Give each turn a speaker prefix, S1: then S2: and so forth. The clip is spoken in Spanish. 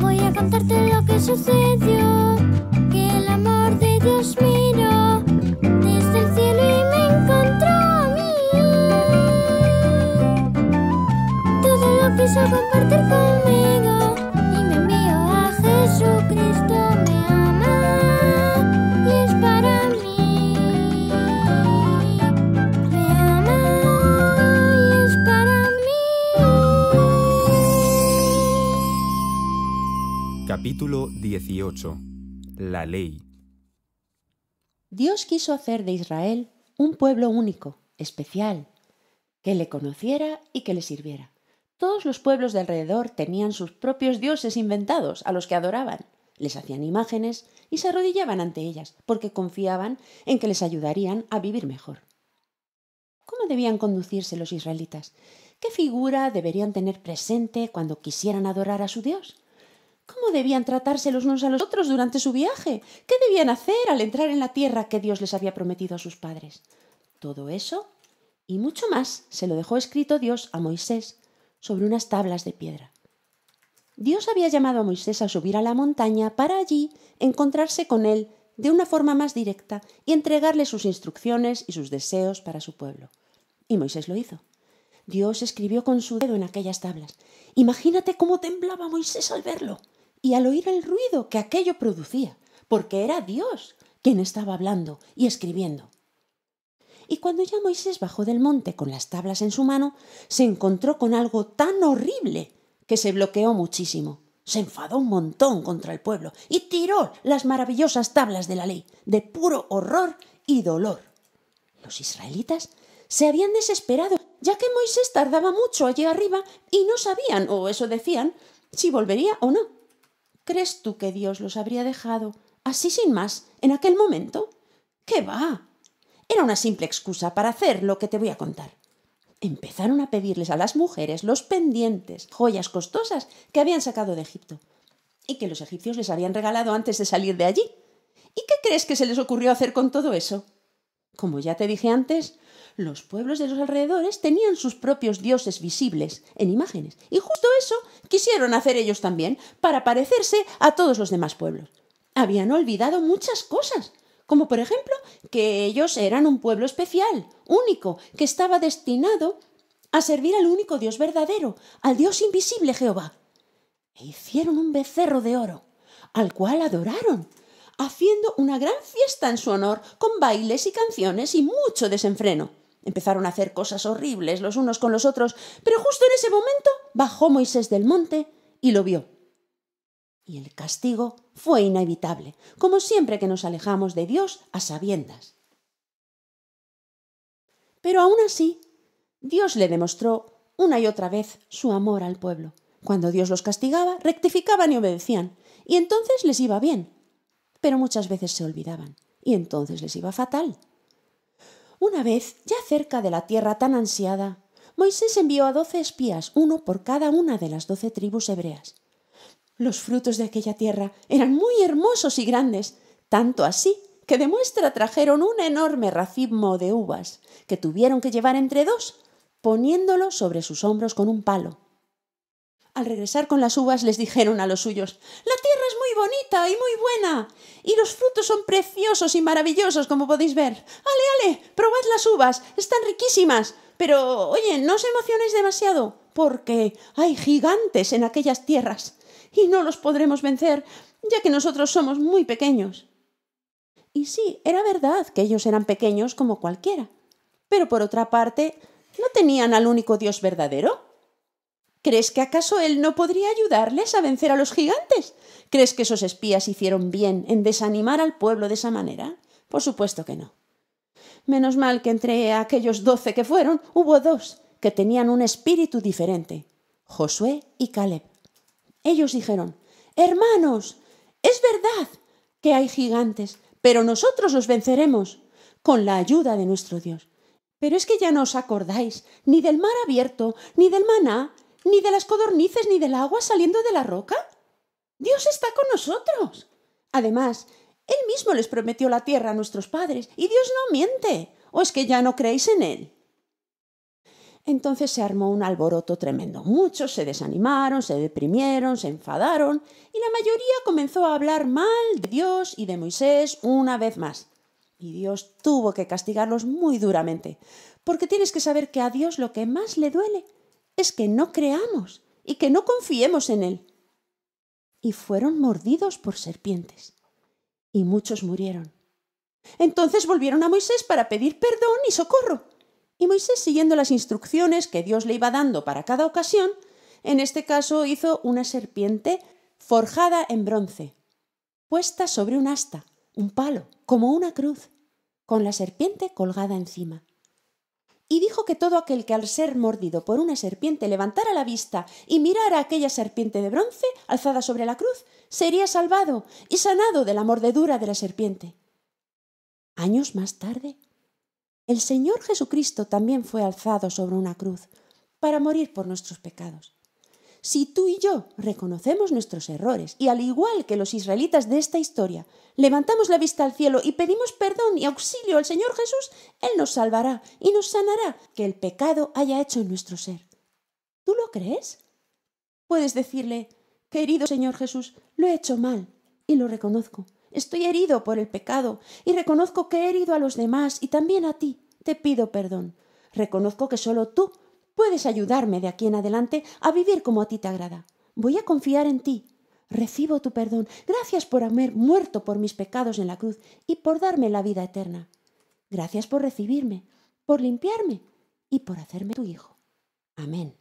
S1: Voy a contarte lo que sucedió, que el amor de Dios mío. La ley. Dios quiso hacer de Israel un pueblo único, especial, que le conociera y que le sirviera. Todos los pueblos de alrededor tenían sus propios dioses inventados a los que adoraban, les hacían imágenes y se arrodillaban ante ellas porque confiaban en que les ayudarían a vivir mejor. ¿Cómo debían conducirse los israelitas? ¿Qué figura deberían tener presente cuando quisieran adorar a su Dios? ¿Cómo debían tratarse los unos a los otros durante su viaje? ¿Qué debían hacer al entrar en la tierra que Dios les había prometido a sus padres? Todo eso y mucho más se lo dejó escrito Dios a Moisés sobre unas tablas de piedra. Dios había llamado a Moisés a subir a la montaña para allí encontrarse con él de una forma más directa y entregarle sus instrucciones y sus deseos para su pueblo. Y Moisés lo hizo. Dios escribió con su dedo en aquellas tablas. Imagínate cómo temblaba Moisés al verlo y al oír el ruido que aquello producía, porque era Dios quien estaba hablando y escribiendo. Y cuando ya Moisés bajó del monte con las tablas en su mano, se encontró con algo tan horrible que se bloqueó muchísimo. Se enfadó un montón contra el pueblo y tiró las maravillosas tablas de la ley, de puro horror y dolor. Los israelitas se habían desesperado, ya que Moisés tardaba mucho allí arriba y no sabían, o eso decían, si volvería o no. ¿Crees tú que Dios los habría dejado así sin más en aquel momento? ¿Qué va? Era una simple excusa para hacer lo que te voy a contar. Empezaron a pedirles a las mujeres los pendientes, joyas costosas que habían sacado de Egipto y que los egipcios les habían regalado antes de salir de allí. ¿Y qué crees que se les ocurrió hacer con todo eso? Como ya te dije antes, los pueblos de los alrededores tenían sus propios dioses visibles en imágenes, y justo eso quisieron hacer ellos también, para parecerse a todos los demás pueblos. Habían olvidado muchas cosas, como por ejemplo que ellos eran un pueblo especial, único, que estaba destinado a servir al único Dios verdadero, al Dios invisible Jehová. E hicieron un becerro de oro, al cual adoraron, haciendo una gran fiesta en su honor, con bailes y canciones y mucho desenfreno. Empezaron a hacer cosas horribles los unos con los otros, pero justo en ese momento bajó Moisés del monte y lo vio. Y el castigo fue inevitable, como siempre que nos alejamos de Dios a sabiendas. Pero aún así, Dios le demostró una y otra vez su amor al pueblo. Cuando Dios los castigaba, rectificaban y obedecían, y entonces les iba bien. Pero muchas veces se olvidaban, y entonces les iba fatal. Una vez, ya cerca de la tierra tan ansiada, Moisés envió a doce espías, uno por cada una de las doce tribus hebreas. Los frutos de aquella tierra eran muy hermosos y grandes, tanto así que de muestra trajeron un enorme racimo de uvas, que tuvieron que llevar entre dos, poniéndolo sobre sus hombros con un palo. Al regresar con las uvas les dijeron a los suyos La y muy buena. Y los frutos son preciosos y maravillosos, como podéis ver. ¡Ale, ale! ¡Probad las uvas! ¡Están riquísimas! Pero, oye, no os emocionéis demasiado, porque hay gigantes en aquellas tierras y no los podremos vencer, ya que nosotros somos muy pequeños. Y sí, era verdad que ellos eran pequeños como cualquiera. Pero por otra parte, ¿no tenían al único Dios verdadero? ¿Crees que acaso él no podría ayudarles a vencer a los gigantes? ¿Crees que esos espías hicieron bien en desanimar al pueblo de esa manera? Por supuesto que no. Menos mal que entre aquellos doce que fueron hubo dos que tenían un espíritu diferente, Josué y Caleb. Ellos dijeron, Hermanos, es verdad que hay gigantes, pero nosotros los venceremos con la ayuda de nuestro Dios. Pero es que ya no os acordáis ni del mar abierto, ni del maná, ni de las codornices, ni del agua saliendo de la roca. Dios está con nosotros. Además, Él mismo les prometió la tierra a nuestros padres, y Dios no miente. ¿O es que ya no creéis en Él? Entonces se armó un alboroto tremendo. Muchos se desanimaron, se deprimieron, se enfadaron, y la mayoría comenzó a hablar mal de Dios y de Moisés una vez más. Y Dios tuvo que castigarlos muy duramente, porque tienes que saber que a Dios lo que más le duele es que no creamos y que no confiemos en Él. Y fueron mordidos por serpientes, y muchos murieron. Entonces volvieron a Moisés para pedir perdón y socorro. Y Moisés, siguiendo las instrucciones que Dios le iba dando para cada ocasión, en este caso hizo una serpiente forjada en bronce, puesta sobre un asta, un palo, como una cruz, con la serpiente colgada encima y dijo que todo aquel que al ser mordido por una serpiente levantara la vista y mirara aquella serpiente de bronce alzada sobre la cruz, sería salvado y sanado de la mordedura de la serpiente. Años más tarde, el Señor Jesucristo también fue alzado sobre una cruz para morir por nuestros pecados. Si tú y yo reconocemos nuestros errores y al igual que los israelitas de esta historia, levantamos la vista al cielo y pedimos perdón y auxilio al Señor Jesús, Él nos salvará y nos sanará que el pecado haya hecho en nuestro ser. ¿Tú lo crees? Puedes decirle, querido Señor Jesús, lo he hecho mal y lo reconozco. Estoy herido por el pecado y reconozco que he herido a los demás y también a ti. Te pido perdón. Reconozco que solo tú puedes ayudarme de aquí en adelante a vivir como a ti te agrada. Voy a confiar en ti. Recibo tu perdón. Gracias por haber muerto por mis pecados en la cruz y por darme la vida eterna. Gracias por recibirme, por limpiarme y por hacerme tu hijo. Amén.